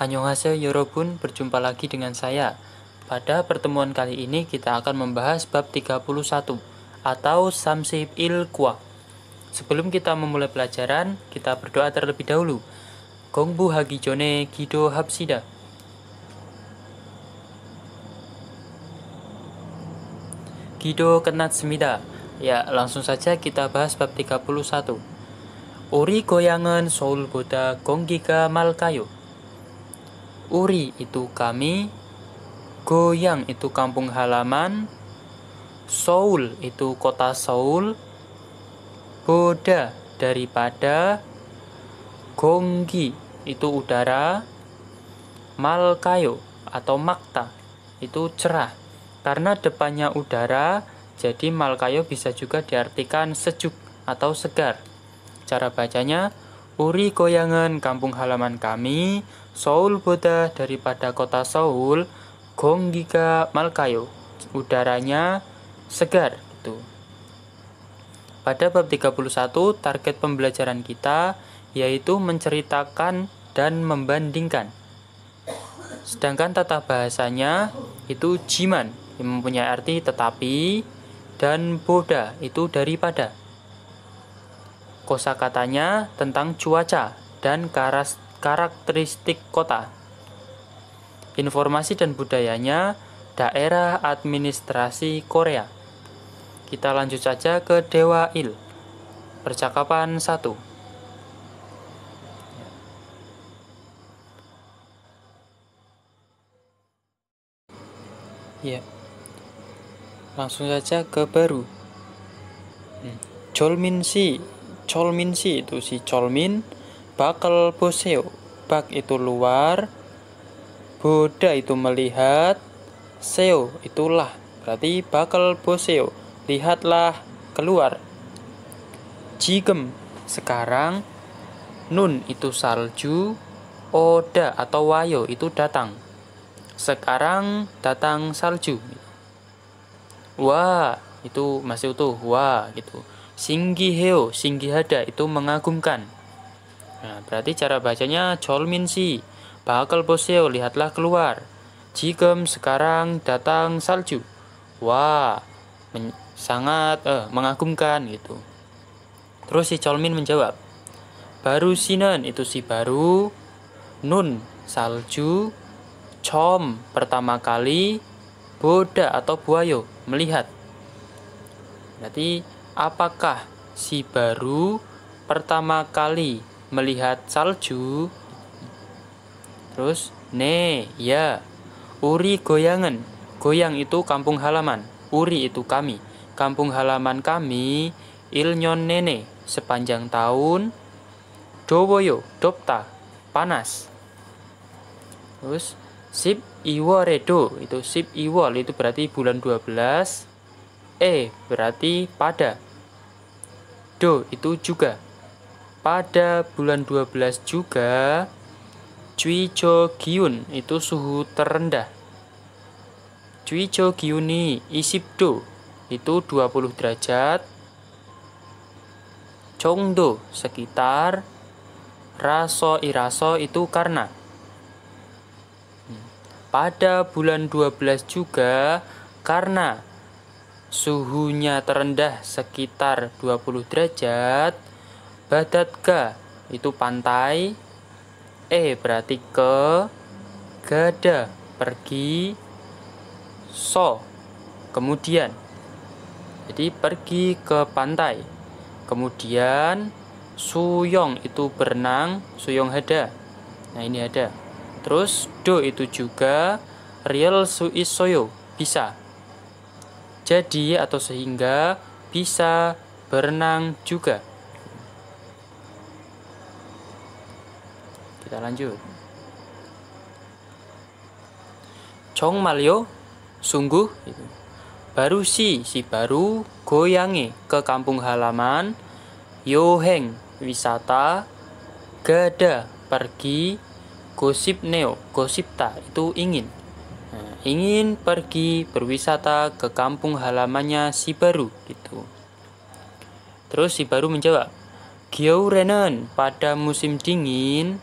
Annyeonghaseyo Yorobun, berjumpa lagi dengan saya. Pada pertemuan kali ini kita akan membahas bab 31 atau Samsip Il Kwa. Sebelum kita memulai pelajaran, kita berdoa terlebih dahulu. Gongbu Hagijone Gido Hapsida. Gido Kenat Semida. Ya, langsung saja kita bahas bab 31. Uri goyangan Seoul gonggika Gonggiga Malkayo. Uri itu kami, Goyang itu kampung halaman, Seoul itu kota Seoul, Boda daripada, Gonggi itu udara, Malkayo atau Makta itu cerah. Karena depannya udara, jadi Malkayo bisa juga diartikan sejuk atau segar. Cara bacanya, Uri goyangan kampung halaman kami, Seoul Buddha daripada kota Seoul, Gonggiga Malkayo. Udaranya segar gitu. Pada bab 31 target pembelajaran kita yaitu menceritakan dan membandingkan. Sedangkan tata bahasanya itu jiman yang mempunyai arti tetapi dan boda itu daripada. kosa katanya tentang cuaca dan karas Karakteristik kota Informasi dan budayanya Daerah Administrasi Korea Kita lanjut saja ke Dewa Il Percakapan 1 Ya Langsung saja ke baru hmm. Cholmin Si Cholmin Si itu si Cholmin bakal buseo. Bak itu luar, boda itu melihat, seo itulah. Berarti bakal buseo. Lihatlah keluar. Jigem sekarang nun itu salju, oda atau wayo itu datang. Sekarang datang salju. Wah, itu masih utuh. Wah, gitu. Singgi heo, singgi hada itu mengagumkan. Nah, berarti cara bacanya si Bakal boseo lihatlah keluar. Jigem sekarang datang salju. Wah, men sangat eh, mengagumkan gitu. Terus si Cholmin menjawab, baru sinan itu si baru, nun salju, com pertama kali, boda atau buayo melihat. Berarti apakah si baru pertama kali melihat salju. Terus ne ya. Uri goyangan. Goyang itu kampung halaman. Uri itu kami. Kampung halaman kami Ilnyon Nene sepanjang tahun. doboyo Dopta panas. Terus Sip Iwo Redo itu Sip iwo itu berarti bulan 12. E eh, berarti pada. Do itu juga. Pada bulan 12 juga Gyun itu suhu terendah. Chuichogyuni Isipdo itu 20 derajat. Chongdo sekitar Raso Iraso itu karena pada bulan 12 juga karena suhunya terendah sekitar 20 derajat badat ga itu pantai. E berarti ke. Gada pergi. So kemudian. Jadi pergi ke pantai. Kemudian Suyong itu berenang, Suyong ada. Nah, ini ada. Terus do itu juga real suisoyo, bisa. Jadi atau sehingga bisa berenang juga. kita lanjut Chong Malio, sungguh gitu. baru si si baru goyangi ke kampung halaman Yoheng wisata Gada pergi gosip neo gosip ta itu ingin nah, ingin pergi berwisata ke kampung halamannya si baru gitu terus si baru menjawab Gyo Renan pada musim dingin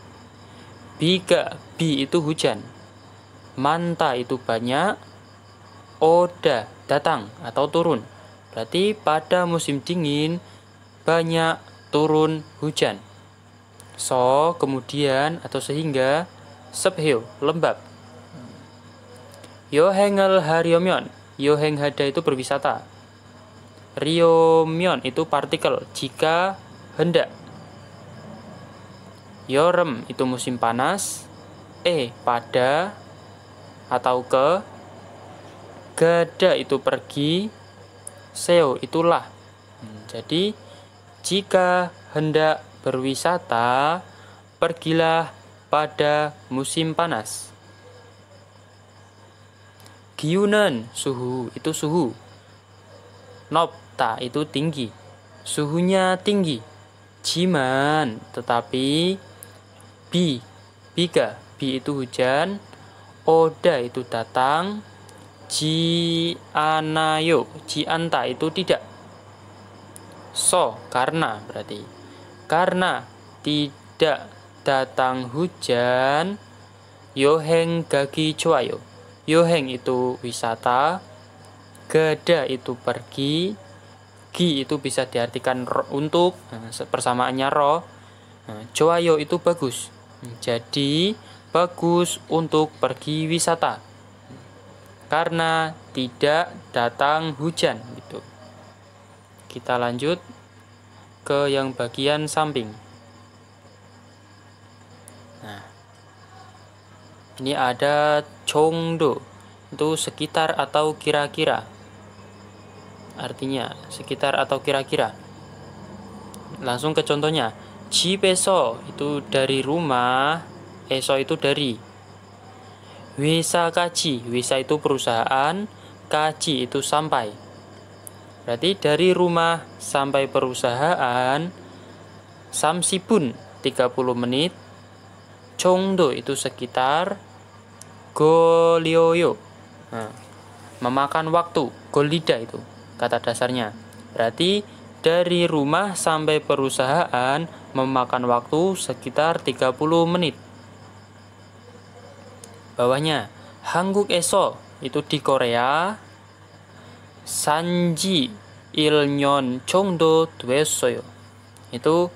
Biga, bi itu hujan. Manta itu banyak. Oda, datang atau turun. Berarti pada musim dingin banyak turun hujan. So, kemudian atau sehingga sebhil, lembab. Yohengel yo yoheng hada itu berwisata. Riomion itu partikel, jika hendak. Yorem itu musim panas. E pada atau ke. Gada itu pergi. Seo itulah. Hmm, jadi jika hendak berwisata, pergilah pada musim panas. Giunan suhu itu suhu. Nopta itu tinggi. Suhunya tinggi. Jiman tetapi B, biga B itu hujan oda itu datang ji anayo ji anta itu tidak so karena berarti karena tidak datang hujan yoheng gagi cuayo yoheng itu wisata gada itu pergi gi itu bisa diartikan untuk nah, persamaannya ro nah, cuayo itu bagus jadi, bagus untuk pergi wisata karena tidak datang hujan gitu. Kita lanjut ke yang bagian samping. Nah. Ini ada Chongdo. Itu sekitar atau kira-kira. Artinya sekitar atau kira-kira. Langsung ke contohnya ji peso itu dari rumah eso itu dari wisa kaji wisa itu perusahaan kaji itu sampai berarti dari rumah sampai perusahaan tiga 30 menit Chongdo itu sekitar Golioyo nah, memakan waktu Golida itu kata dasarnya berarti dari rumah sampai perusahaan memakan waktu sekitar 30 menit. Bawahnya, Hanguk Eso itu di Korea. Sanji Ilnyon Chongdo Dwesoyo. Itu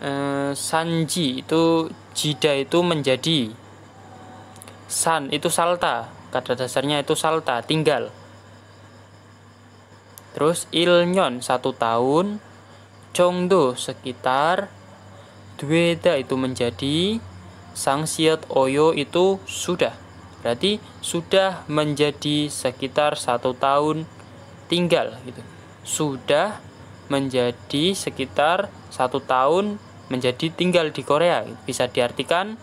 eh, Sanji itu jida itu menjadi San itu salta, kata dasarnya itu salta, tinggal. Terus Ilnyon satu tahun, Chongdo sekitar, Dweda itu menjadi, Sangsiat Oyo itu sudah. Berarti sudah menjadi sekitar satu tahun tinggal gitu. Sudah menjadi sekitar satu tahun menjadi tinggal di Korea. Bisa diartikan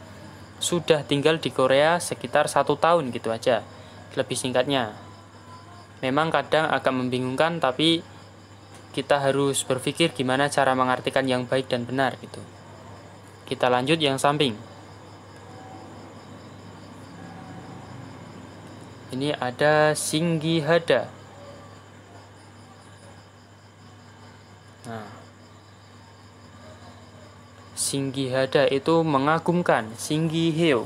sudah tinggal di Korea sekitar satu tahun gitu aja. Lebih singkatnya memang kadang agak membingungkan tapi kita harus berpikir gimana cara mengartikan yang baik dan benar gitu. Kita lanjut yang samping. Ini ada singgi hada. Nah. hada itu mengagumkan, singgi Hill.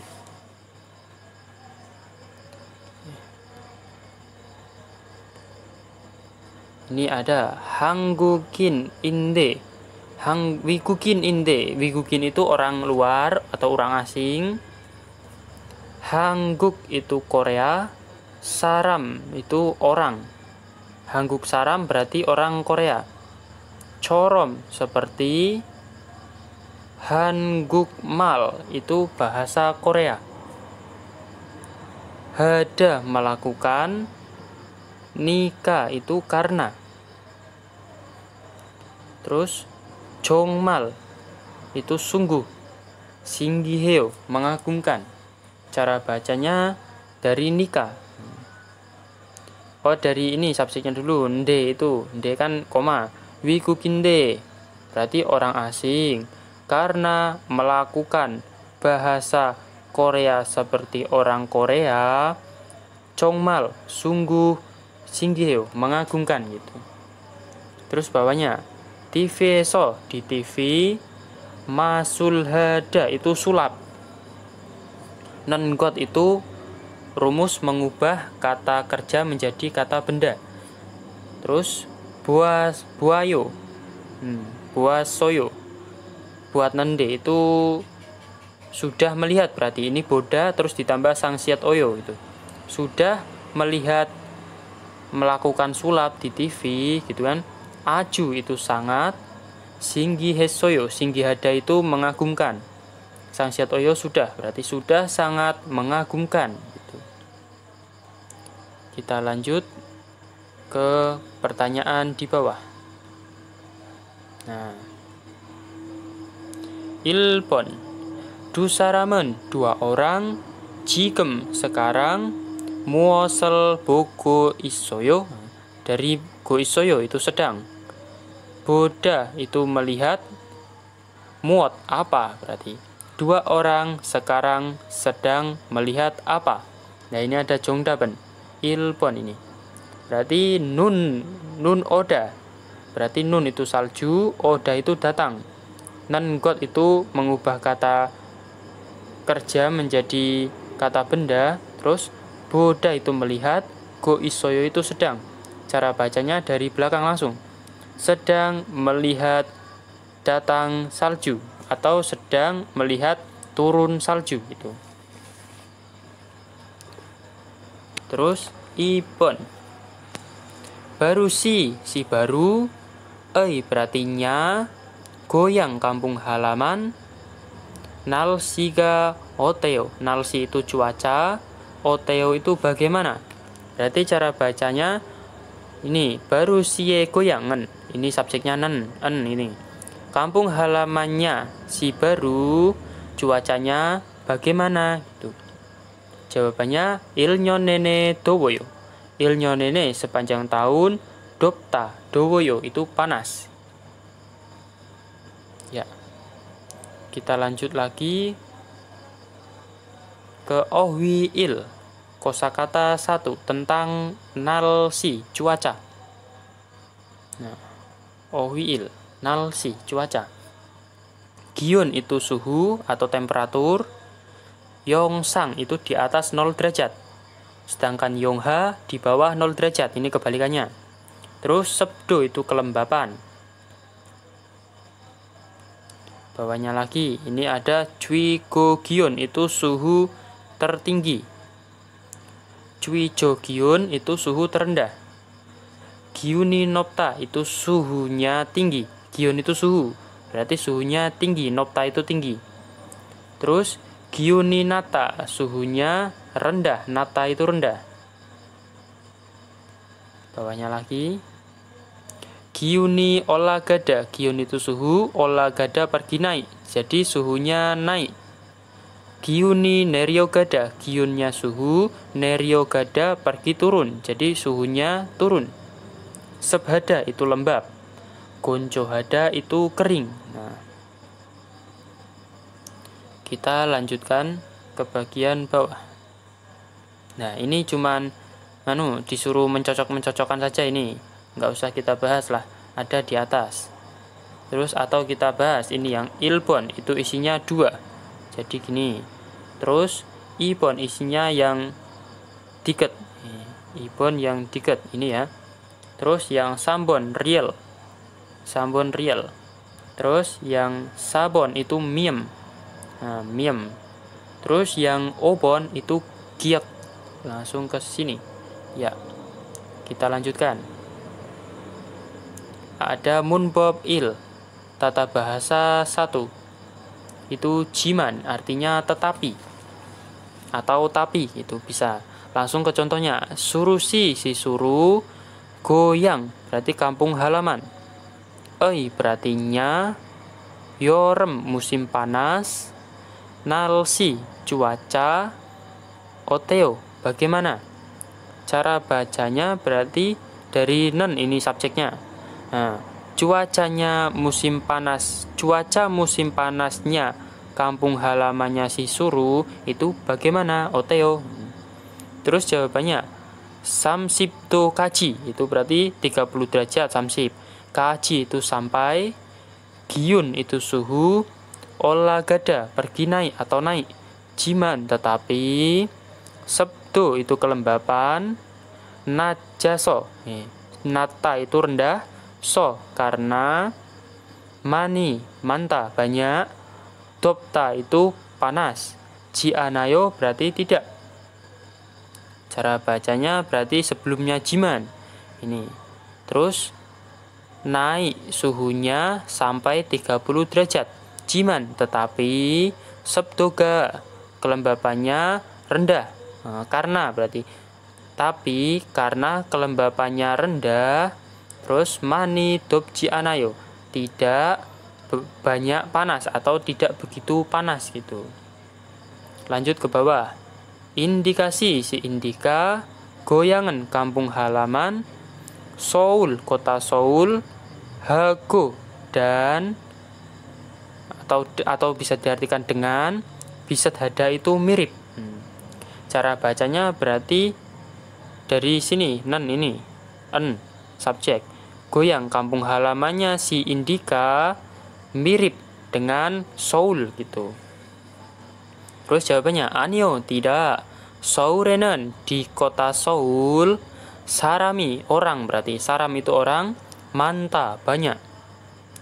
Ini ada hangukin inde Hang wigukin inde. Wigukin itu orang luar atau orang asing. Hangguk itu Korea. Saram itu orang. Hangguk saram berarti orang Korea. Corom seperti Hanguk mal itu bahasa Korea. Hada melakukan nikah itu karena Terus Chongmal itu sungguh. Singgiheo mengagumkan. Cara bacanya dari Nika. Oh dari ini subjeknya dulu nde itu nde kan koma wikukinde berarti orang asing karena melakukan bahasa Korea seperti orang Korea Chongmal sungguh Singgiheo mengagumkan gitu terus bawahnya TV so di TV masul hada itu sulap nenggot itu rumus mengubah kata kerja menjadi kata benda terus buas buayo hmm, buas soyo buat nende itu sudah melihat berarti ini boda terus ditambah sangsiat oyo itu sudah melihat melakukan sulap di TV gitu kan aju itu sangat, singgi hesoyo, singgi hada itu mengagumkan. Sang Siatoyo sudah, berarti sudah sangat mengagumkan. Gitu. Kita lanjut ke pertanyaan di bawah. Nah, Ilpon, Dusaramen, dua orang, Jikem, sekarang, Muosel, Bogo, Isoyo, dari Go Isoyo itu sedang. Buddha itu melihat muat apa berarti dua orang sekarang sedang melihat apa nah ini ada jongdaben ilpon ini berarti nun nun oda berarti nun itu salju oda itu datang got itu mengubah kata kerja menjadi kata benda terus boda itu melihat go isoyo itu sedang cara bacanya dari belakang langsung sedang melihat datang salju atau sedang melihat turun salju gitu. Terus Ibon Baru si, si baru Ei berartinya Goyang kampung halaman Nalsiga oteo Nalsi itu cuaca Oteo itu bagaimana Berarti cara bacanya Ini baru sie goyangan ini subjeknya nen en ini kampung halamannya si baru cuacanya bagaimana gitu jawabannya ilnyo nene dowoyo ilnyo nene sepanjang tahun dopta dowoyo itu panas ya kita lanjut lagi ke ohwi il kosakata satu tentang nalsi cuaca. Nah owiil, nalsi, cuaca. Gion itu suhu atau temperatur. Yongsang itu di atas 0 derajat. Sedangkan yongha di bawah 0 derajat, ini kebalikannya. Terus sebdo itu kelembapan. Bawahnya lagi, ini ada go Giyun, itu suhu tertinggi. jo Giyun, itu suhu terendah. Giuni nopta itu suhunya tinggi. Gion itu suhu, berarti suhunya tinggi. Nopta itu tinggi. Terus Giuni nata suhunya rendah. Nata itu rendah. Bawahnya lagi. Giuni olagada. Giun itu suhu, olagada pergi naik. Jadi suhunya naik. Giuni gada Giunnya suhu, gada pergi turun. Jadi suhunya turun. Sebhada itu lembab. Goncohada itu kering. Nah, kita lanjutkan ke bagian bawah. Nah, ini cuman anu disuruh mencocok-mencocokkan saja ini. Nggak usah kita bahas lah. Ada di atas. Terus atau kita bahas ini yang ilbon itu isinya dua. Jadi gini. Terus ibon isinya yang tiket. Ibon yang tiket ini ya terus yang sambon real sambon real terus yang sabon itu miem nah, miem terus yang obon itu giat langsung ke sini ya kita lanjutkan ada munbob il tata bahasa satu, itu jiman artinya tetapi atau tapi itu bisa langsung ke contohnya surusi si suru Goyang berarti kampung halaman. Oi berartinya Yorem musim panas. Nalsi cuaca. Oteo bagaimana? Cara bacanya berarti dari nen ini subjeknya. Nah, cuacanya musim panas, cuaca musim panasnya kampung halamannya si Suru itu bagaimana? Oteo. Terus jawabannya Samsip tu kaji itu berarti 30 derajat samsip kaji itu sampai giun itu suhu olagada pergi naik atau naik jiman tetapi septo itu kelembapan najaso nata itu rendah so karena mani manta banyak dopta itu panas jianayo berarti tidak cara bacanya berarti sebelumnya jiman ini terus naik suhunya sampai 30 derajat jiman tetapi sebdoga kelembapannya rendah nah, karena berarti tapi karena kelembapannya rendah terus mani dobji anayo tidak banyak panas atau tidak begitu panas gitu lanjut ke bawah indikasi si Indika, goyangan kampung halaman, Seoul kota Seoul, Hago dan atau atau bisa diartikan dengan bisa hada itu mirip. Hmm. Cara bacanya berarti dari sini nan ini en subjek goyang kampung halamannya si Indika mirip dengan Seoul gitu. Terus jawabannya Anio, tidak. Saurenan di kota Seoul. Sarami, orang berarti. Saram itu orang. Manta, banyak.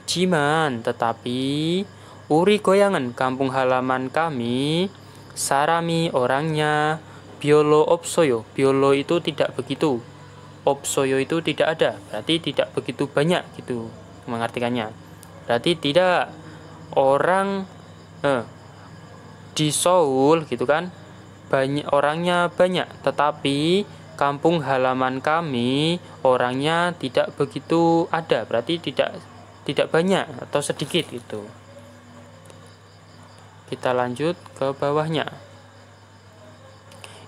Ciman tetapi. Uri Goyangan, kampung halaman kami. Sarami, orangnya. Biolo Opsoyo, Biolo itu tidak begitu. Opsoyo itu tidak ada, berarti tidak begitu banyak gitu mengartikannya. Berarti tidak orang eh di Seoul gitu kan banyak orangnya banyak tetapi kampung halaman kami orangnya tidak begitu ada berarti tidak tidak banyak atau sedikit itu kita lanjut ke bawahnya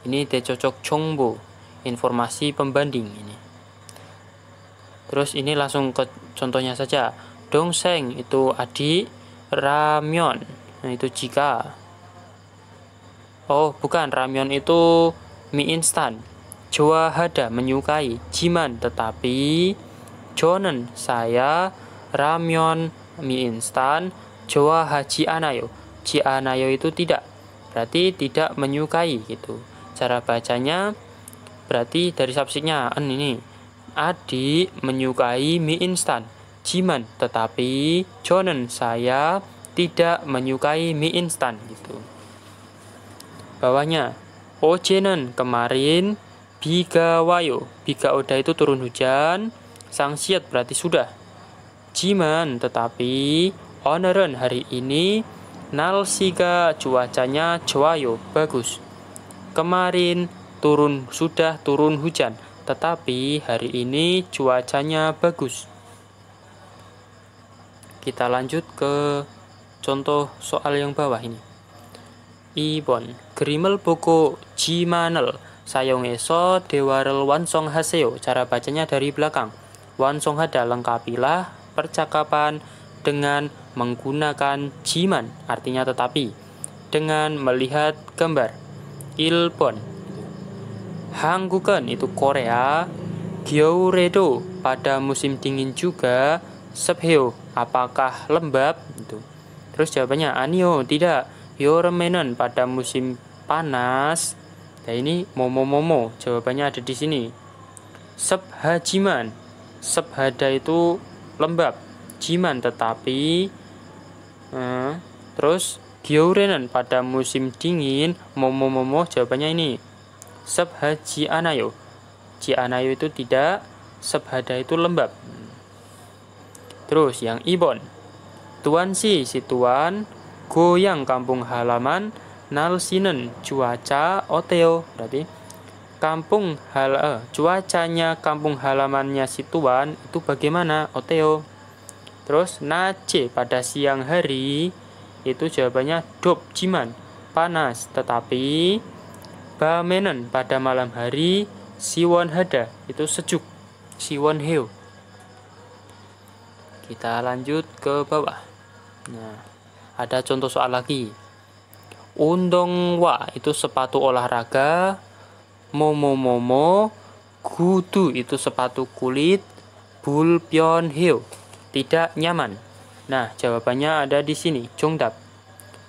ini decocok chongbo informasi pembanding ini terus ini langsung ke contohnya saja dongseng itu adik ramyon nah, itu jika Oh, bukan, ramyeon itu mie instan. Hada menyukai jiman, tetapi jonen saya ramyeon mie instan haji anayo, Ji anayo itu tidak, berarti tidak menyukai gitu. Cara bacanya berarti dari subjeknya en ini. Adi menyukai mie instan. Jiman, tetapi jonen saya tidak menyukai mie instan gitu bawahnya. Ojenen kemarin bigawayo. Biga oda itu turun hujan. Sangsiat berarti sudah. Jiman tetapi oneren hari ini nalsiga cuacanya cuayo bagus. Kemarin turun sudah turun hujan, tetapi hari ini cuacanya bagus. Kita lanjut ke contoh soal yang bawah ini. Ibon Grimel Boko Jimanel Sayong Sayongeso Dewarel Wansong Haseo Cara bacanya dari belakang Wansong Hada lengkapilah percakapan dengan menggunakan jiman artinya tetapi dengan melihat gambar Ilbon Hangguken itu Korea Gyeoredo pada musim dingin juga Sepheo apakah lembab itu Terus jawabannya Anio tidak Yoremenon pada musim panas. Nah ini momo momo jawabannya ada di sini. Sebhajiman. Sebhada itu lembab. Jiman tetapi eh, terus Gyorenon pada musim dingin momo momo jawabannya ini. Sebhaji anayo. Ji anayo itu tidak sebhada itu lembab. Terus yang ibon. Tuan si si tuan goyang kampung halaman nalsinen cuaca oteo berarti kampung hal eh, cuacanya kampung halamannya si tuan itu bagaimana oteo terus nace pada siang hari itu jawabannya dop ciman panas tetapi bamenen pada malam hari siwon hada itu sejuk siwon heo kita lanjut ke bawah nah ada contoh soal lagi undong wa itu sepatu olahraga momo momo gudu itu sepatu kulit bulpion hiu tidak nyaman nah jawabannya ada di sini jongdap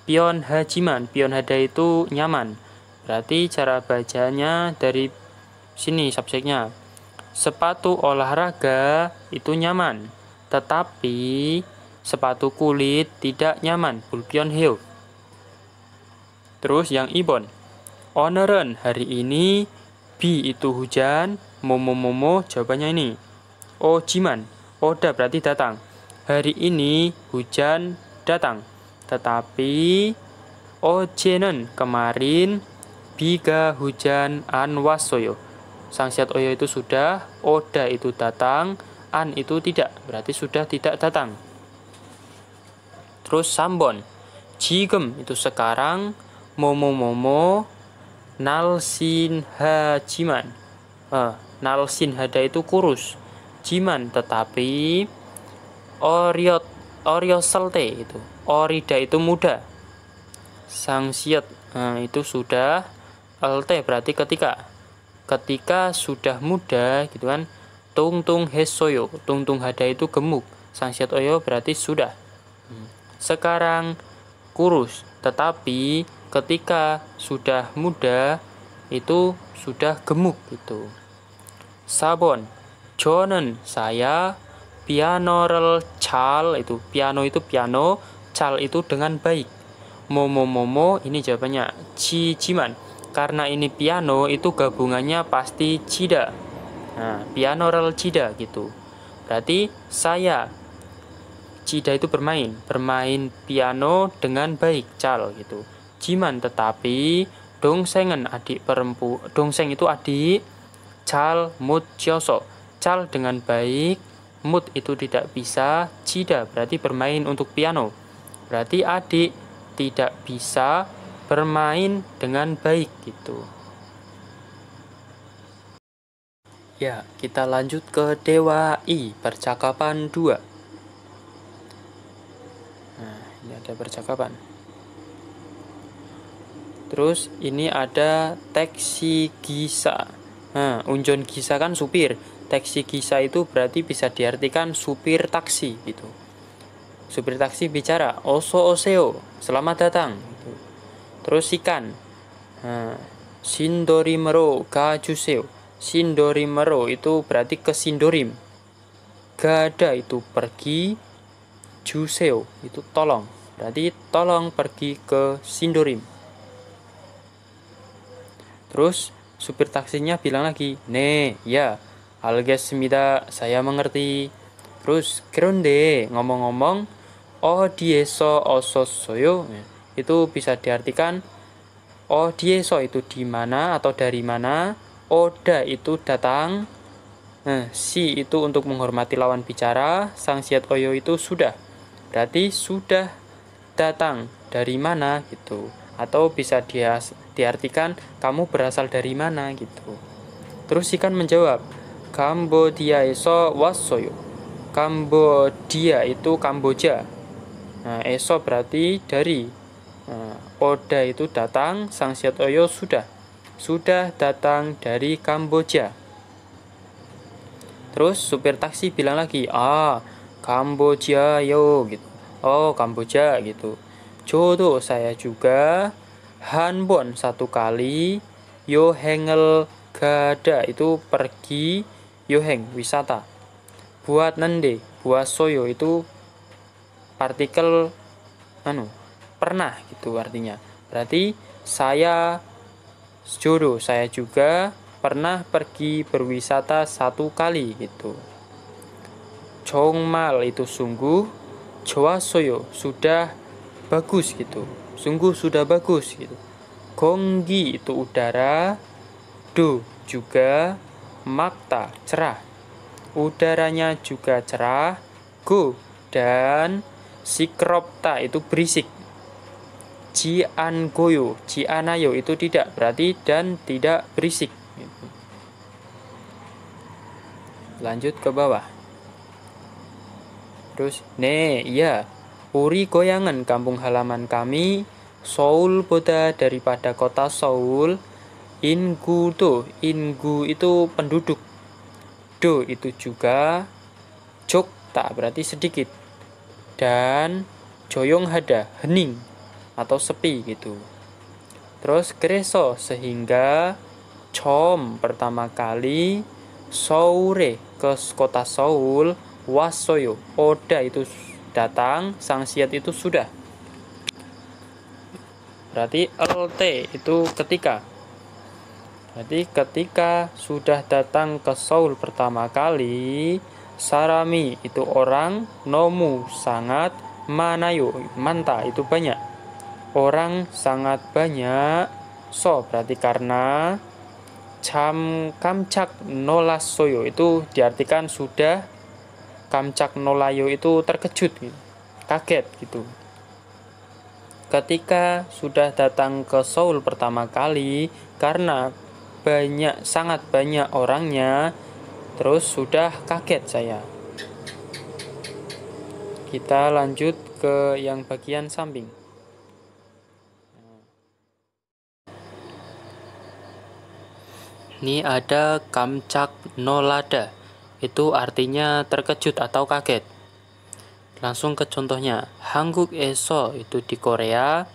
pion hajiman pion hada itu nyaman berarti cara bacanya dari sini subjeknya sepatu olahraga itu nyaman tetapi sepatu kulit tidak nyaman, Bulpion Hill. Terus yang Ibon, Oneren hari ini, B itu hujan, Momo Momo jawabannya ini. O oh, Jiman, Oda berarti datang. Hari ini hujan datang, tetapi Ojenen oh, kemarin biga hujan an wasoyo. Sang siat oyo itu sudah, Oda itu datang, an itu tidak, berarti sudah tidak datang terus sambon jigem itu sekarang momo momo nalsin hajiman eh, nalsin hada itu kurus jiman tetapi oriot selte itu orida itu muda sangsiat eh, itu sudah lte berarti ketika ketika sudah muda gitu kan tungtung hesoyo tungtung hada itu gemuk sangsiat oyo berarti sudah hmm sekarang kurus, tetapi ketika sudah muda itu sudah gemuk gitu. Sabon, jonen saya, piano rel cal itu piano itu piano, cal itu dengan baik. Momo momo ini jawabannya ciciman. Karena ini piano itu gabungannya pasti cida. Nah, piano rel cida gitu. Berarti saya Cida itu bermain, bermain piano dengan baik, Cal gitu. Jiman tetapi Dongsengen adik perempu Dongseng itu adik Cal Mut cioso, Cal dengan baik, Mut itu tidak bisa, Cida berarti bermain untuk piano. Berarti adik tidak bisa bermain dengan baik gitu. Ya, kita lanjut ke Dewa I, percakapan 2. ada percakapan. Terus ini ada taksi gisa. Nah, unjon gisa kan supir. Taksi gisa itu berarti bisa diartikan supir taksi gitu. Supir taksi bicara, oso oseo, selamat datang. Gitu. Terus ikan, nah, sindorimero ga juseo. Sindorimero itu berarti ke sindorim. Gada itu pergi, juseo itu tolong. Berarti tolong pergi ke Sindorim. Terus supir taksinya bilang lagi, "Ne, ya, semida, saya mengerti." Terus kronde ngomong-ngomong, "Oh dieso oso soyo." Itu bisa diartikan "Oh dieso" itu di mana atau dari mana, "Oda" oh, itu datang, Nah, si itu untuk menghormati lawan bicara, sang siat oyo itu sudah. Berarti sudah datang dari mana gitu atau bisa dia diartikan kamu berasal dari mana gitu terus ikan menjawab Kambodia eso wasoyo Kambodia itu Kamboja nah, eso berarti dari nah, Oda itu datang Sang sudah sudah datang dari Kamboja terus supir taksi bilang lagi ah Kamboja yo gitu oh Kamboja gitu Jodo saya juga Hanbon satu kali Yo Hengel Gada itu pergi Yo Heng wisata buat nende buat soyo itu partikel anu pernah gitu artinya berarti saya jodoh saya juga pernah pergi berwisata satu kali gitu Chongmal itu sungguh Jawa Soyo sudah bagus gitu. Sungguh sudah bagus gitu. Gonggi itu udara, do juga makta cerah. Udaranya juga cerah, go dan sikropta itu berisik. Jian goyo, jianayo itu tidak berarti dan tidak berisik. Gitu. Lanjut ke bawah. Terus, ne, iya, Puri goyangan kampung halaman kami, Seoul boda daripada kota Seoul, Ingu tuh, Ingu itu penduduk, Do itu juga, Jok tak berarti sedikit, dan Joyong Hada, hening atau sepi gitu. Terus Greso sehingga Com pertama kali sore ke kota Seoul wasoyo oda itu datang sang itu sudah berarti lt itu ketika berarti ketika sudah datang ke Seoul pertama kali sarami itu orang nomu sangat manayo manta itu banyak orang sangat banyak so berarti karena cam kamcak nolas soyo itu diartikan sudah Kamcak Nolayo itu terkejut gitu, kaget gitu. Ketika sudah datang ke Seoul pertama kali karena banyak sangat banyak orangnya, terus sudah kaget saya. Kita lanjut ke yang bagian samping. Ini ada Kamcak Nolada itu artinya terkejut atau kaget. Langsung ke contohnya, Hanguk Eso itu di Korea,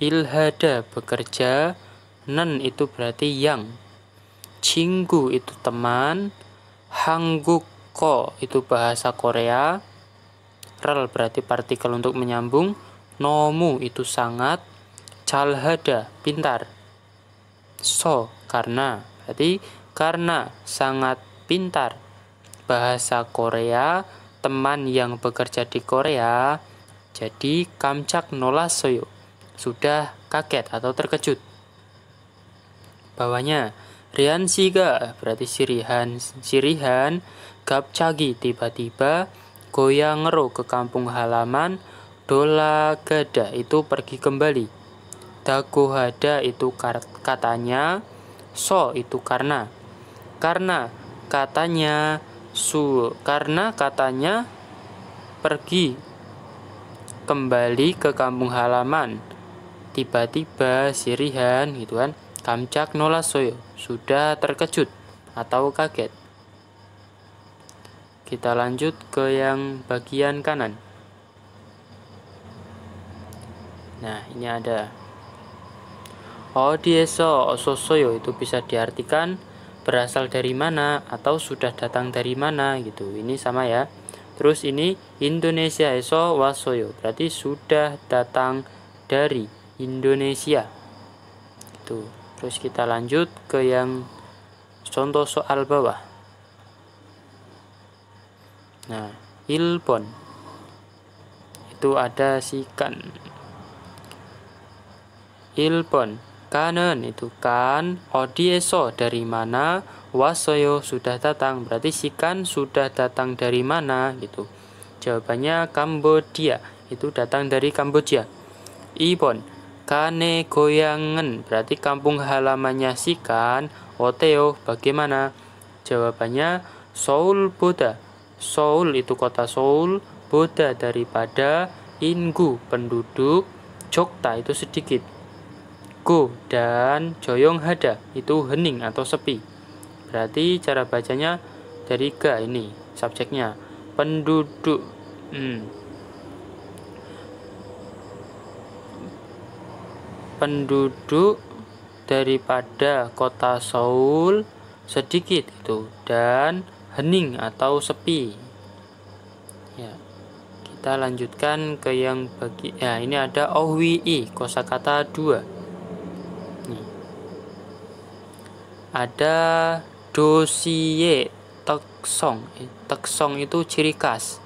Ilhada bekerja, Nen itu berarti yang, Chinggu itu teman, hanguk Ko itu bahasa Korea, Rel berarti partikel untuk menyambung, Nomu itu sangat, chalhada pintar, So karena berarti karena sangat pintar bahasa Korea, teman yang bekerja di Korea, jadi Kamcak nola soyo. Sudah kaget atau terkejut. Bawahnya, Rian Siga berarti sirihan, sirihan, Gapcagi tiba-tiba, goyang ngero ke kampung halaman, Dola Gada itu pergi kembali. Dagohada itu katanya, so itu karena. Karena katanya su karena katanya pergi kembali ke kampung halaman tiba-tiba sirihan gitu kan kamcak soyo sudah terkejut atau kaget kita lanjut ke yang bagian kanan nah ini ada odieso oh, ososoyo itu bisa diartikan berasal dari mana atau sudah datang dari mana gitu ini sama ya terus ini Indonesia eso wasoyo berarti sudah datang dari Indonesia itu terus kita lanjut ke yang contoh soal bawah nah ilpon itu ada sikan Ilpon kanen itu kan odieso oh, dari mana wasoyo sudah datang berarti si kan sudah datang dari mana gitu jawabannya Kambodia itu datang dari Kamboja ibon kane goyangen berarti kampung halamannya si kan oteo oh, bagaimana jawabannya Seoul Buddha Seoul itu kota Seoul Buddha daripada Ingu penduduk Jokta itu sedikit go dan joyong hada itu hening atau sepi. Berarti cara bacanya dari ga ini subjeknya penduduk. Hmm. Penduduk daripada kota Seoul sedikit itu dan hening atau sepi. Ya. Kita lanjutkan ke yang bagi ya ini ada ohwi kosakata 2. ada dosie teksong eh, teksong itu ciri khas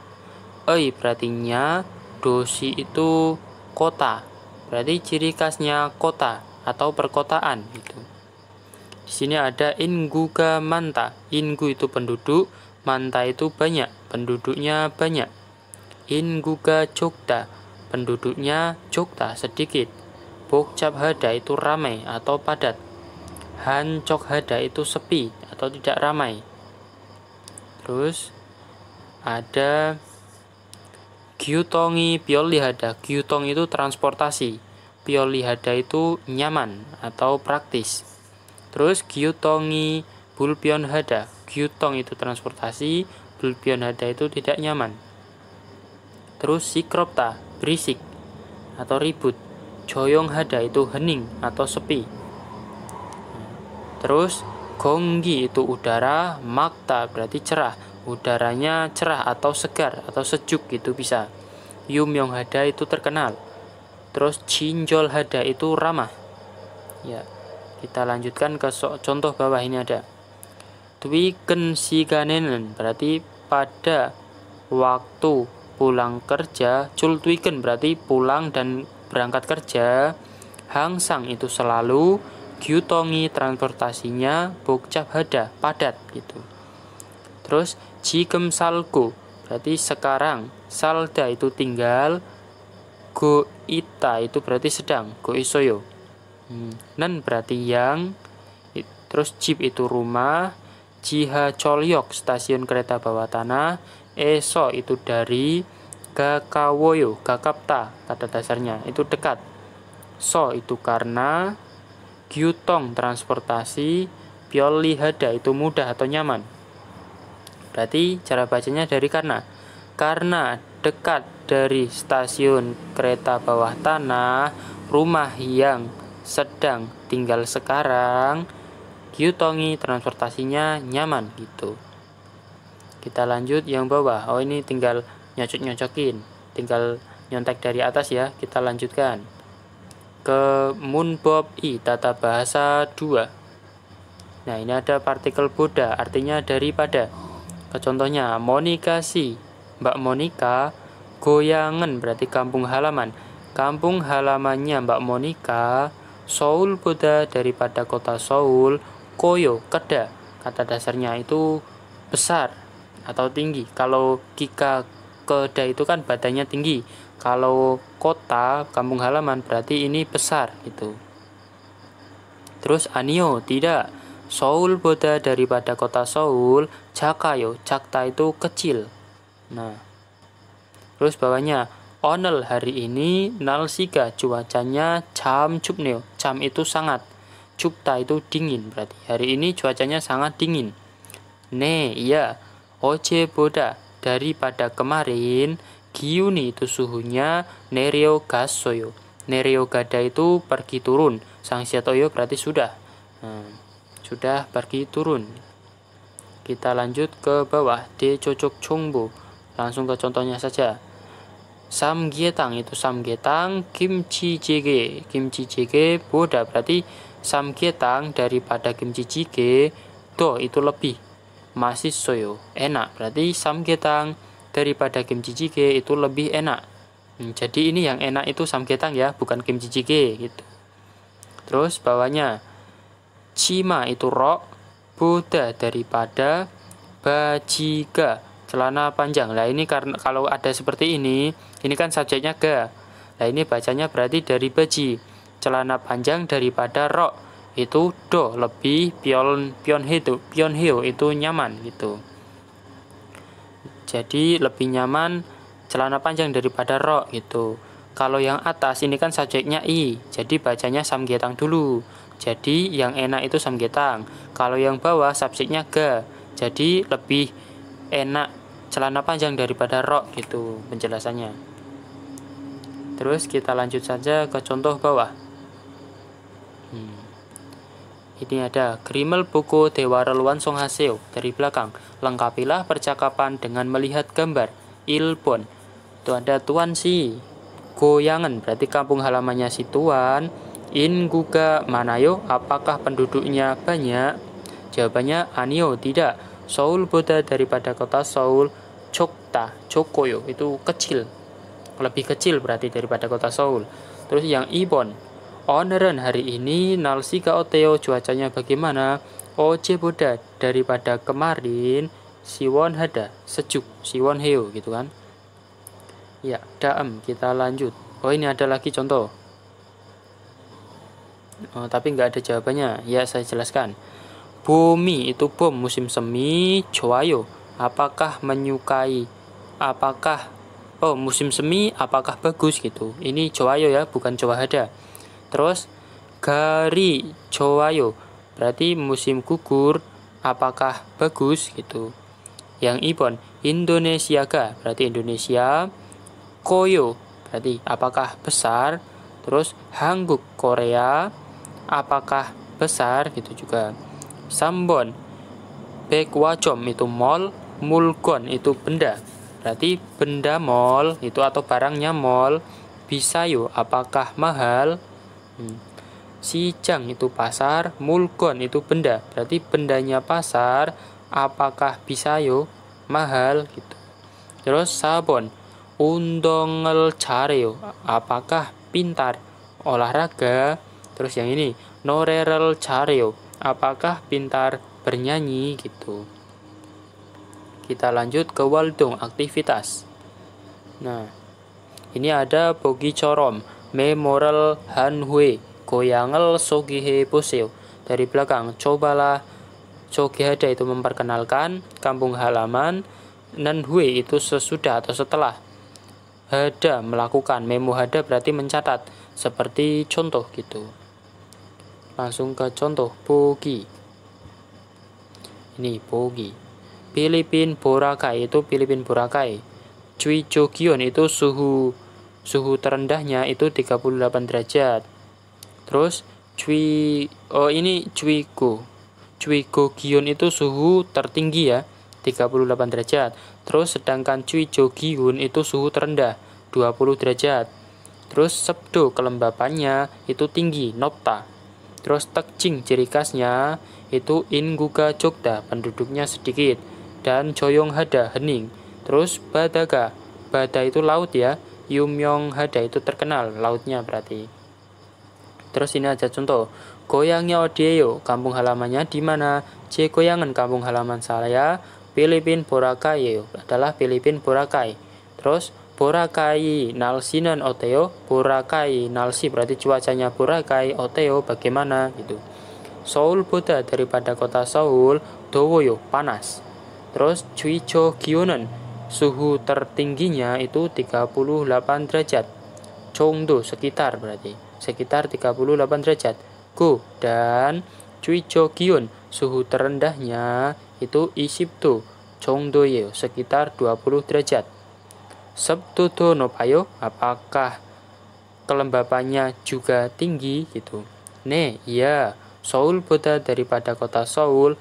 oi berartinya dosi itu kota berarti ciri khasnya kota atau perkotaan gitu di sini ada inguga manta ingu itu penduduk manta itu banyak penduduknya banyak inguga jogda penduduknya jogda sedikit bokcap hada itu ramai atau padat Han hada itu sepi atau tidak ramai. Terus ada Gyutongi Piol hada. Gyutong itu transportasi. Piol hada itu nyaman atau praktis. Terus Gyutongi Bulpion Hada. Gyutong itu transportasi, Bulpion Hada itu tidak nyaman. Terus Sikropta, berisik atau ribut. Joyong Hada itu hening atau sepi. Terus gonggi itu udara, makta berarti cerah. Udaranya cerah atau segar atau sejuk gitu bisa. Yum Yong Hada itu terkenal. Terus Cinjol Hada itu ramah. Ya. Kita lanjutkan ke so contoh bawah ini ada. Dwi Ganenen berarti pada waktu pulang kerja, cultwiken berarti pulang dan berangkat kerja. Hang Sang itu selalu, Gyutongi transportasinya bokcap hada padat gitu. Terus jikem salgo berarti sekarang salda itu tinggal go ita itu berarti sedang go isoyo hmm. berarti yang terus jeep itu rumah jiha colyok stasiun kereta bawah tanah eso itu dari gakawoyo gakapta kata dasarnya itu dekat so itu karena Gyutong transportasi, Pioli Hada itu mudah atau nyaman. Berarti cara bacanya dari karena. Karena dekat dari stasiun kereta bawah tanah, rumah yang sedang tinggal sekarang, Gyutongi transportasinya nyaman gitu. Kita lanjut yang bawah. Oh ini tinggal nyocok-nyocokin, tinggal nyontek dari atas ya. Kita lanjutkan ke Moonbob I tata bahasa 2 nah ini ada partikel boda artinya daripada contohnya Monika si Mbak Monika goyangan berarti kampung halaman kampung halamannya Mbak Monika Seoul Buddha daripada kota Seoul koyo keda kata dasarnya itu besar atau tinggi kalau kika keda itu kan badannya tinggi kalau kota kampung halaman berarti ini besar gitu terus Anio tidak Seoul boda daripada kota Seoul yo Jakta itu kecil nah terus bawahnya Onel hari ini nalsiga cuacanya jam cupneo jam itu sangat cupta itu dingin berarti hari ini cuacanya sangat dingin ne iya oce boda daripada kemarin Gyuni itu suhunya Nereo Gasoyo. Nereo Gada itu pergi turun. Sang Siatoyo berarti sudah. Hmm, sudah pergi turun. Kita lanjut ke bawah. D. Cocok Chongbo. Langsung ke contohnya saja. Samgyetang itu samgyetang kimchi jjigae. Kimchi jjigae boda berarti samgyetang daripada kimchi jjigae do itu lebih. Masih soyo enak berarti samgyetang daripada kimchi jjigae itu lebih enak hmm, jadi ini yang enak itu samgyetang ya bukan kimchi jjigae gitu terus bawahnya cima itu rok buddha daripada bajiga celana panjang lah ini karena kalau ada seperti ini ini kan subjeknya ga nah ini bacanya berarti dari baji celana panjang daripada rok itu do lebih pion pion itu pion hill itu nyaman gitu jadi lebih nyaman celana panjang daripada rok gitu kalau yang atas ini kan subjeknya i jadi bacanya samgetang dulu jadi yang enak itu samgetang kalau yang bawah subjeknya ga jadi lebih enak celana panjang daripada rok gitu penjelasannya terus kita lanjut saja ke contoh bawah ini ada Grimel Buku Dewa Reluan Song Haseo dari belakang. Lengkapilah percakapan dengan melihat gambar Ilbon. Itu ada Tuan Si Goyangan berarti kampung halamannya si Tuan. In Guga Manayo, apakah penduduknya banyak? Jawabannya Anio, tidak. Seoul Buddha daripada kota Seoul, Cokta Cokoyo itu kecil. Lebih kecil berarti daripada kota Seoul. Terus yang Ibon, Oneran hari ini Nalsika Oteo cuacanya bagaimana? Oce boda daripada kemarin Siwon hada sejuk Siwon heo gitu kan Ya daem kita lanjut Oh ini ada lagi contoh oh, Tapi nggak ada jawabannya Ya saya jelaskan Bumi itu bom musim semi Joayo apakah menyukai Apakah Oh musim semi apakah bagus gitu Ini Joayo ya bukan Joahada Terus gari cowayo berarti musim gugur apakah bagus gitu. Yang ibon Indonesia ga berarti Indonesia koyo berarti apakah besar. Terus hangguk Korea apakah besar gitu juga. Sambon Bekwajom itu mall, mulgon itu benda. Berarti benda mall itu atau barangnya mall. yuk, apakah mahal? Hmm. Sijang itu pasar, mulkon itu benda. Berarti bendanya pasar, apakah bisa yo? mahal gitu. Terus sabon, undongel yo, apakah pintar olahraga. Terus yang ini, norerel yo, apakah pintar bernyanyi gitu. Kita lanjut ke Waldung aktivitas. Nah, ini ada bogi corom Memorial Hanhui Goyangel Sogihe Boseo dari belakang cobalah Sogihada itu memperkenalkan kampung halaman Nanhui itu sesudah atau setelah Hada melakukan memo hada berarti mencatat seperti contoh gitu langsung ke contoh bogi ini bogi Filipin Boracay itu Filipin Boracay Cui Jogion itu suhu suhu terendahnya itu 38 derajat. Terus cui oh ini Cui Cuigo gion itu suhu tertinggi ya, 38 derajat. Terus sedangkan jo gion itu suhu terendah, 20 derajat. Terus sebdo kelembapannya itu tinggi, nopta. Terus tekjing ciri khasnya itu inguga jogda, penduduknya sedikit. Dan joyong hada, hening. Terus badaga, bada itu laut ya, Yumyong Hada itu terkenal lautnya berarti. Terus ini aja contoh. Goyangnya Odeyo, kampung halamannya di mana? C. Goyangan kampung halaman saya, Filipin Boracay adalah Filipin Boracay. Terus Boracay Nalsinan Oteo, Boracay Nalsi berarti cuacanya Boracay, Oteo bagaimana gitu. Seoul Buddha daripada kota Seoul, Dowoyo panas. Terus Chuicho Gyeonan suhu tertingginya itu 38 derajat. Chongdo sekitar berarti sekitar 38 derajat. Go dan Chuijogyun suhu terendahnya itu Isipto Chongdoye sekitar 20 derajat. no payo apakah kelembapannya juga tinggi gitu. Ne, iya. Seoul Buddha daripada kota Seoul,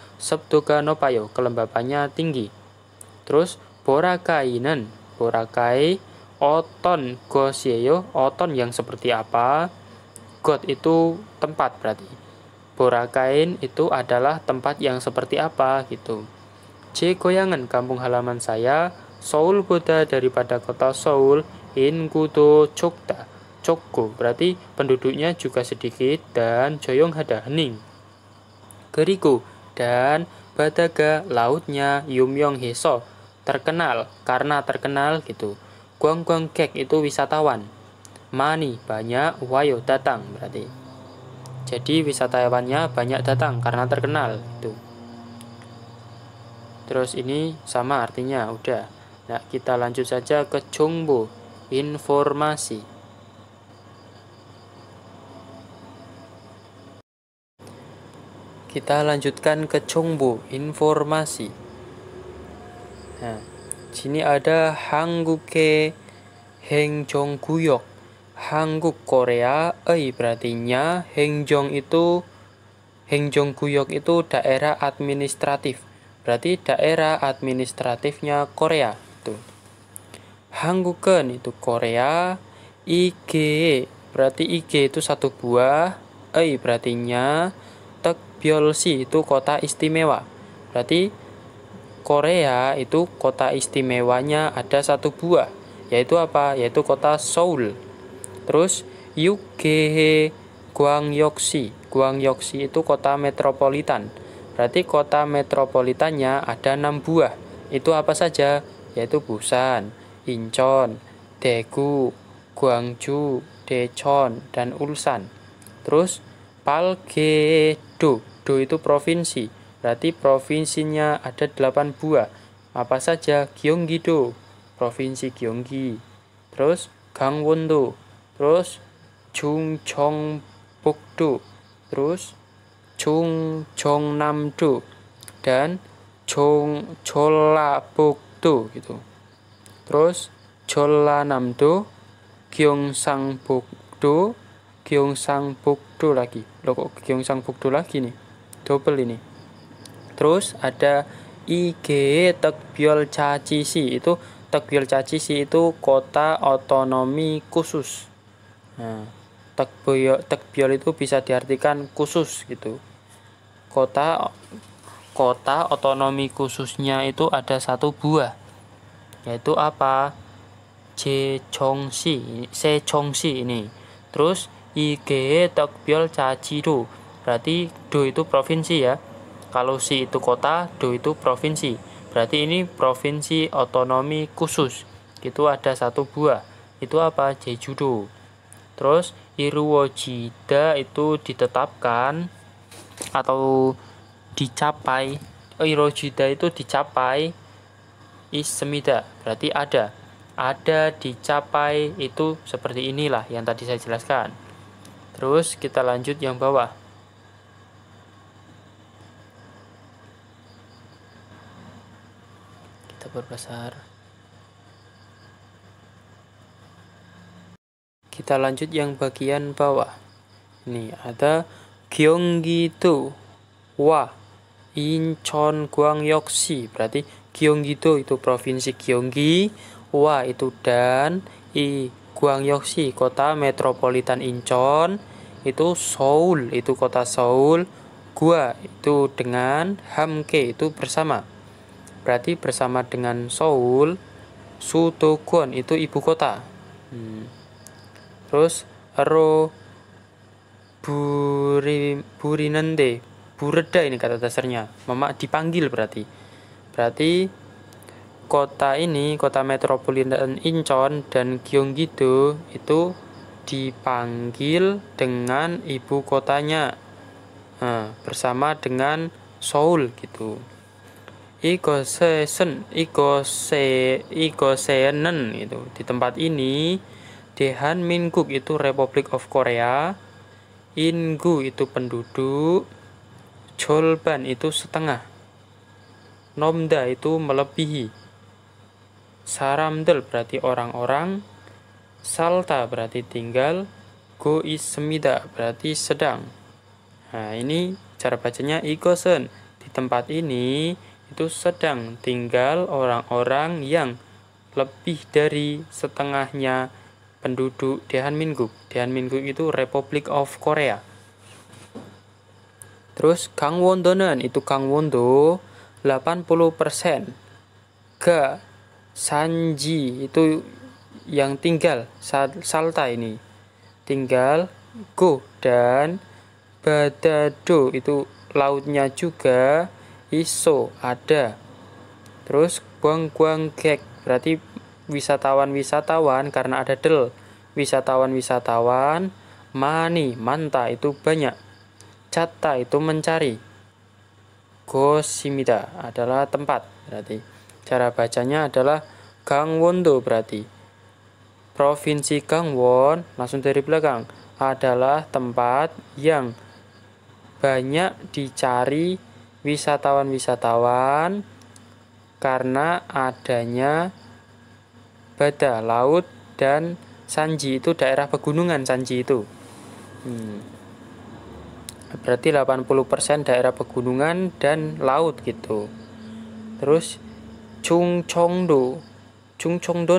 no payo kelembapannya tinggi. Terus borakainan borakai oton gosieyo oton yang seperti apa god itu tempat berarti borakain itu adalah tempat yang seperti apa gitu C goyangan kampung halaman saya Seoul Buddha daripada kota Seoul in kuto Chokta Joggo berarti penduduknya juga sedikit dan Joyong Hada Hening Geriku dan Badaga lautnya Yumyong Heso terkenal karena terkenal gitu guangguang kek itu wisatawan mani banyak wayo datang berarti jadi wisatawannya banyak datang karena terkenal itu terus ini sama artinya udah nah kita lanjut saja ke jongbo informasi kita lanjutkan ke jongbo informasi Nah, sini ada Hangguke Hengjong Guyok. Hangguk Korea, berarti berartinya Hengjong itu Hengjong Guyok itu daerah administratif. Berarti daerah administratifnya Korea itu. Hangguken itu Korea, IG e. berarti IG e itu satu buah, berarti berartinya Tekbyolsi itu kota istimewa. Berarti Korea itu kota istimewanya ada satu buah, yaitu apa? Yaitu kota Seoul. Terus Yukgehe Gwangyoksi. Gwangyoksi itu kota metropolitan. Berarti kota metropolitannya ada enam buah. Itu apa saja? Yaitu Busan, Incheon, Daegu, Gwangju, Daejeon, dan Ulsan. Terus Palgedo. Do itu provinsi. Berarti provinsinya ada 8 buah. Apa saja? Gyeonggi-do, Provinsi Gyeonggi. Terus Gangwon-do, terus Chungcheongbuk-do, terus Chungcheongnam-do dan Cholabuk-do gitu. Terus jolanam do Gyeongsangbuk-do, Gyeongsangbuk-do lagi. Loh kok Gyeongsangbuk-do lagi nih? Double ini terus ada IG Tekbiol Cacisi itu Tekbiol Cacisi itu kota otonomi khusus nah, Tekbiol, itu bisa diartikan khusus gitu kota kota otonomi khususnya itu ada satu buah yaitu apa Jejongsi Sejongsi ini terus IG Tekbiol Cacido berarti do itu provinsi ya kalau si itu kota, do itu provinsi. Berarti ini provinsi otonomi khusus. Itu ada satu buah. Itu apa? Jeju do. Terus Irwojida itu ditetapkan atau dicapai. Oh, Irwojida itu dicapai is semida. Berarti ada. Ada dicapai itu seperti inilah yang tadi saya jelaskan. Terus kita lanjut yang bawah besar. kita lanjut yang bagian bawah ini ada Gyeonggi-do wa Incheon Gwangyoksi berarti Gyeonggi-do itu provinsi Gyeonggi wa itu dan i Gwangyoksi kota metropolitan Incheon itu Seoul itu kota Seoul gua itu dengan Hamke itu bersama berarti bersama dengan Seoul Sutogon itu ibu kota hmm. terus Ro Buri, Burinende Bureda ini kata dasarnya memak dipanggil berarti berarti kota ini kota metropolitan Incheon dan Gyeonggi-do itu dipanggil dengan ibu kotanya nah, bersama dengan Seoul gitu Ikosesen, Igose, Igosenen itu Di tempat ini Dehan Minguk itu Republic of Korea, Ingu itu penduduk, Jolban itu setengah, Nomda itu melebihi, Saramdel berarti orang-orang, Salta berarti tinggal, Gois Semida berarti sedang. Nah ini cara bacanya Igosen Di tempat ini itu sedang tinggal orang-orang yang lebih dari setengahnya penduduk Dehan Minggu. Dehan Minggu itu Republic of Korea. Terus Kang Wondonen itu Kang Wondo 80%. Ga Sanji itu yang tinggal Salta ini. Tinggal Go dan Badado itu lautnya juga iso ada terus guang guang gek berarti wisatawan wisatawan karena ada del wisatawan wisatawan mani manta itu banyak cata itu mencari gosimida adalah tempat berarti cara bacanya adalah gangwondo berarti provinsi gangwon langsung dari belakang adalah tempat yang banyak dicari wisatawan-wisatawan karena adanya bada laut dan Sanji itu daerah pegunungan Sanji itu hmm. berarti 80% daerah pegunungan dan laut gitu terus Chungcheongdo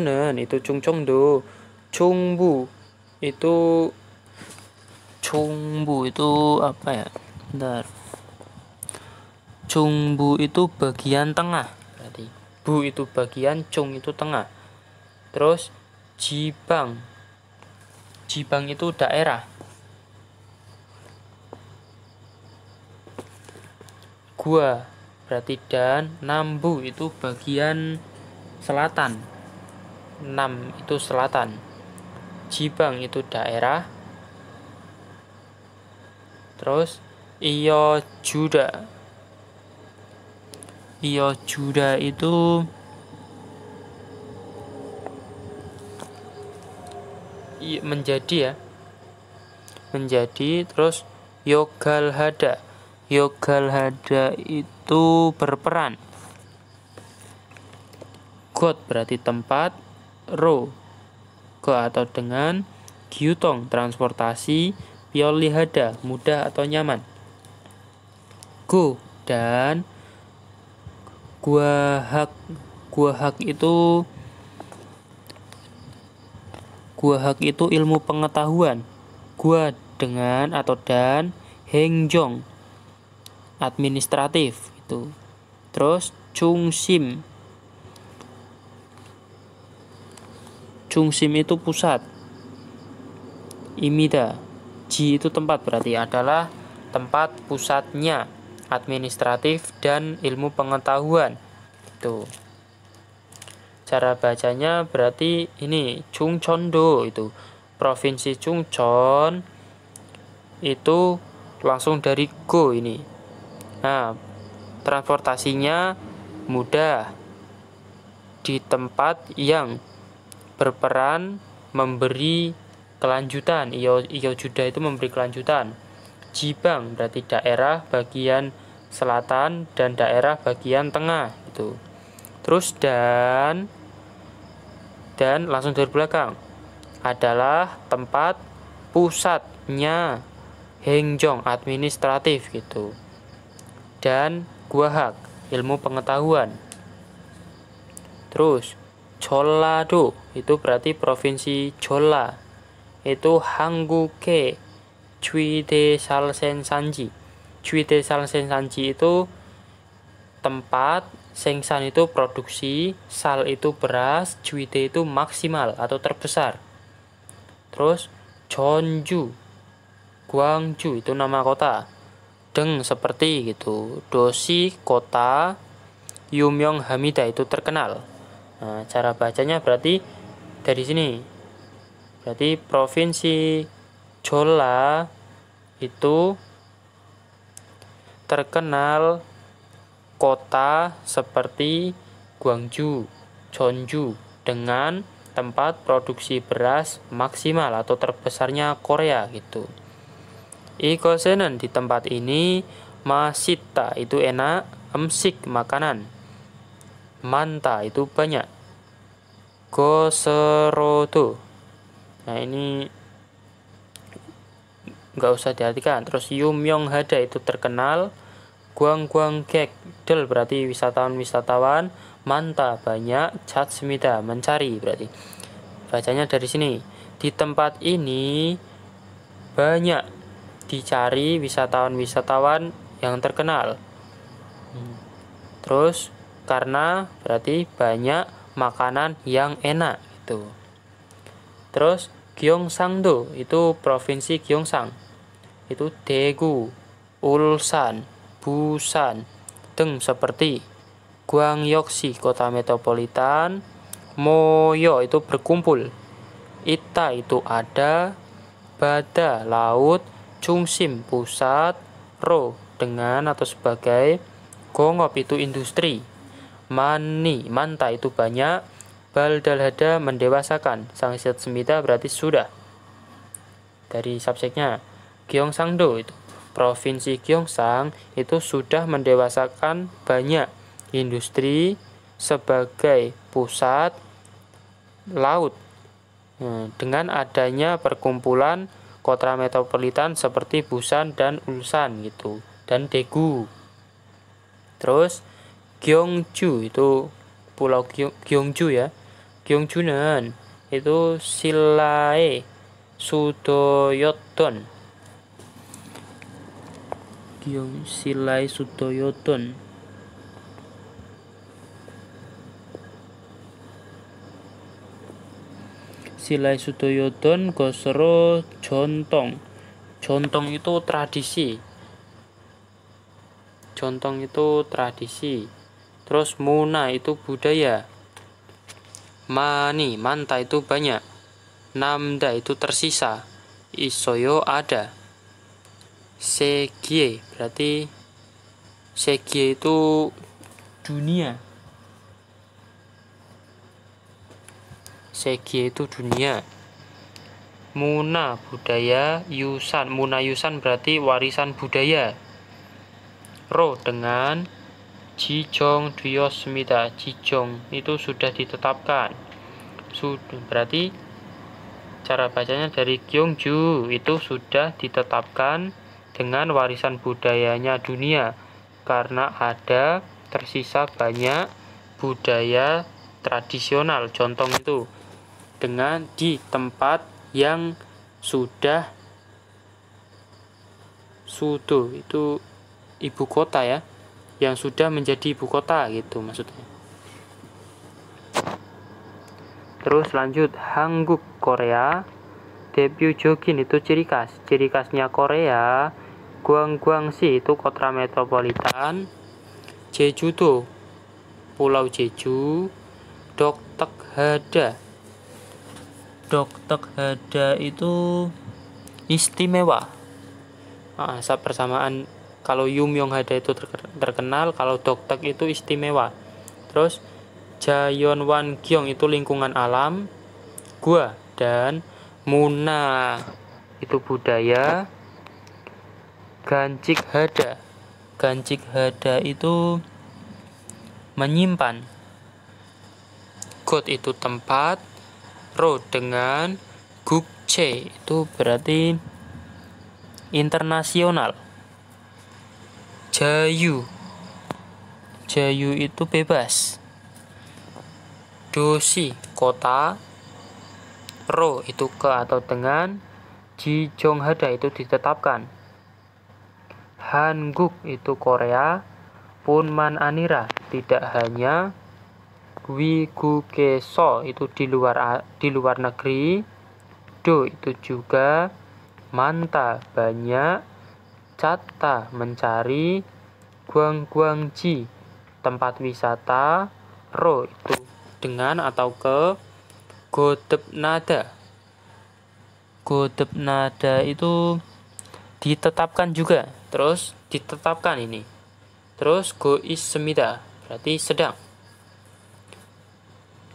nen itu Chungcheongdo Chungbu itu Chungbu itu apa ya bentar bu itu bagian tengah. Berarti bu itu bagian, cung itu tengah. Terus jibang. Jibang itu daerah. Gua berarti dan nambu itu bagian selatan. Nam itu selatan. Jibang itu daerah. Terus Iyo Juda Iyo Juda itu menjadi ya menjadi terus Yogalhada Yogalhada itu berperan God berarti tempat Ro ke atau dengan Gyutong transportasi Piolihada mudah atau nyaman Go dan gua hak gua hak itu gua hak itu ilmu pengetahuan gua dengan atau dan hengjong administratif itu terus chung sim chung sim itu pusat imida ji itu tempat berarti adalah tempat pusatnya administratif dan ilmu pengetahuan itu cara bacanya berarti ini Chungcheondo itu provinsi Chungcheon itu langsung dari Go ini nah transportasinya mudah di tempat yang berperan memberi kelanjutan Iyo Iyo Juda itu memberi kelanjutan Jibang berarti daerah bagian selatan dan daerah bagian tengah gitu. Terus dan dan langsung dari belakang adalah tempat pusatnya Hengjong administratif gitu. Dan Guahak ilmu pengetahuan. Terus Cholado itu berarti provinsi Jola Itu Hangguke de Salsen Sanji. de Salsen Sanji itu tempat, Sengsan itu produksi, Sal itu beras, Cuite itu maksimal atau terbesar. Terus Jeonju, Gwangju itu nama kota. Deng seperti gitu, Dosi kota, Yumyong Hamida itu terkenal. Nah, cara bacanya berarti dari sini. Berarti provinsi Jola itu terkenal kota seperti Guangzhou, Jeonju dengan tempat produksi beras maksimal atau terbesarnya Korea gitu. Ikosenan di tempat ini masita itu enak, emsik makanan. Manta itu banyak. Goserodo. Nah ini nggak usah diartikan terus Yum Yong Hada itu terkenal Guang Guang Gek Del berarti wisatawan-wisatawan Manta banyak cat semita mencari berarti bacanya dari sini di tempat ini banyak dicari wisatawan-wisatawan yang terkenal terus karena berarti banyak makanan yang enak itu terus Gyeongsangdo itu provinsi Gyeongsang itu Daegu, Ulsan, Busan, Deng seperti Gwangyoksi kota metropolitan, Moyo itu berkumpul, Ita itu ada, Bada laut, Chungsim pusat, Ro dengan atau sebagai, Gongop itu industri, Mani manta itu banyak, Baldalhada mendewasakan, Sang Semita berarti sudah. Dari subjeknya, Gyeongsangdo itu provinsi Gyeongsang itu sudah mendewasakan banyak industri sebagai pusat laut nah, dengan adanya perkumpulan kota metropolitan seperti Busan dan Ulsan gitu dan Daegu. Terus Gyeongju itu pulau Gyeongju ya. Gyeongjunan itu Silae Sudoyodon yang Silai Sutoyo Silai Sutoyo Ton Gosro Jontong Jontong itu tradisi Jontong itu tradisi Terus Muna itu budaya Mani, manta itu banyak Namda itu tersisa Isoyo ada segie berarti segie itu dunia segie itu dunia muna budaya yusan muna yusan berarti warisan budaya ro dengan jijong duyos semita jijong itu sudah ditetapkan sudah berarti cara bacanya dari Kyungju itu sudah ditetapkan dengan warisan budayanya dunia karena ada tersisa banyak budaya tradisional contong itu dengan di tempat yang sudah sudo itu ibu kota ya yang sudah menjadi ibu kota gitu maksudnya terus lanjut Hanguk Korea Debut Jogin itu ciri khas ciri khasnya Korea Guangguangxi itu kota metropolitan Jeju tuh, Pulau Jeju Hada, Doktek Doktek Hada itu istimewa nah, persamaan kalau Yum Yong Hada itu terkenal kalau Doktek itu istimewa terus Wan Gyeong itu lingkungan alam gua dan Muna itu budaya Gancik hada. Gancik hada itu menyimpan. Got itu tempat, ro dengan gukce itu berarti internasional. Jayu. Jayu itu bebas. Dosi kota. Ro itu ke atau dengan hada itu ditetapkan. Hanguk itu Korea, Punman Anira tidak hanya Wigukeso itu di luar di luar negeri, Do itu juga Manta banyak, Cata mencari, Guang Ji tempat wisata, Ro itu dengan atau ke, Godep Nada Godep Nada itu ditetapkan juga terus ditetapkan ini terus go is semida berarti sedang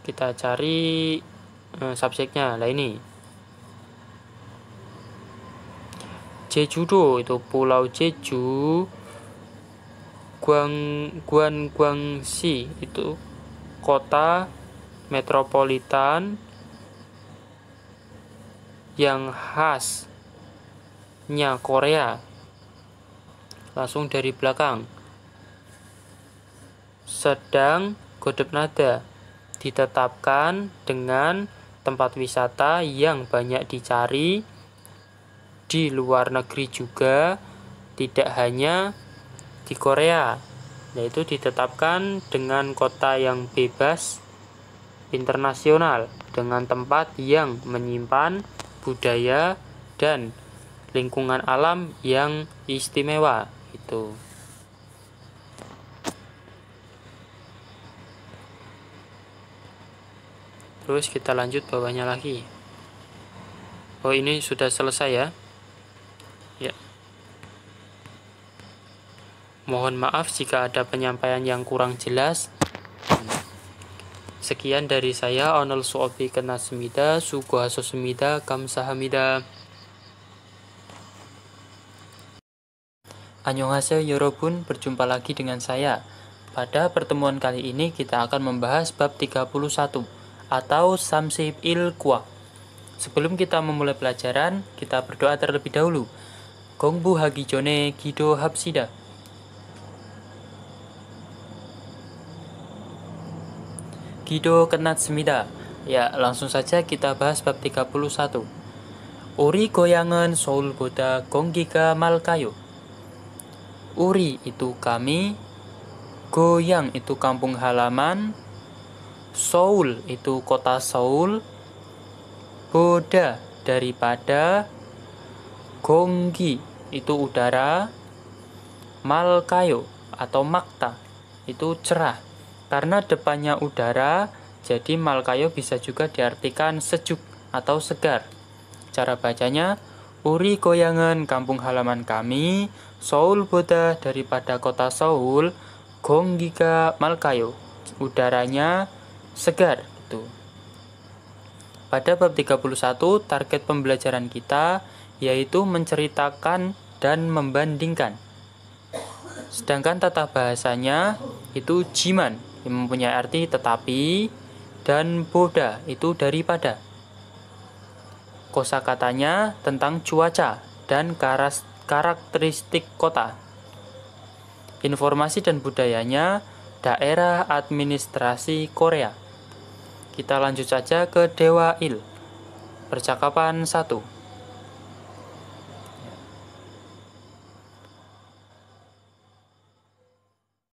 kita cari eh, subjeknya lah ini Jejudo itu pulau Jeju Guang Guan Guangxi itu kota metropolitan yang khasnya Korea langsung dari belakang. Sedang godep nada ditetapkan dengan tempat wisata yang banyak dicari di luar negeri juga tidak hanya di Korea yaitu ditetapkan dengan kota yang bebas internasional dengan tempat yang menyimpan budaya dan lingkungan alam yang istimewa itu terus kita lanjut bawahnya lagi oh ini sudah selesai ya ya mohon maaf jika ada penyampaian yang kurang jelas sekian dari saya Onel suopi Kena Semida Semida Kamsahamida Annyeonghaseyo Yorobun, berjumpa lagi dengan saya. Pada pertemuan kali ini kita akan membahas bab 31 atau Samsib Il Kwa. Sebelum kita memulai pelajaran, kita berdoa terlebih dahulu. Gongbu Hagijone Gido Hapsida. Gido Kenat Semida. Ya, langsung saja kita bahas bab 31. Uri goyangan Soul Buddha Gonggika Malkayo. Uri itu kami, Goyang itu kampung halaman, Seoul itu kota Seoul, Boda daripada, Gonggi itu udara, Malkayo atau Makta itu cerah. Karena depannya udara, jadi Malkayo bisa juga diartikan sejuk atau segar. Cara bacanya, Uri goyangan kampung halaman kami, Seoul Boda daripada kota Seoul, Gonggiga Malkayo. Udaranya segar gitu. Pada bab 31 target pembelajaran kita yaitu menceritakan dan membandingkan. Sedangkan tata bahasanya itu jiman yang mempunyai arti tetapi dan boda itu daripada. kosa katanya tentang cuaca dan karas Karakteristik kota Informasi dan budayanya Daerah Administrasi Korea Kita lanjut saja ke Dewa Il Percakapan 1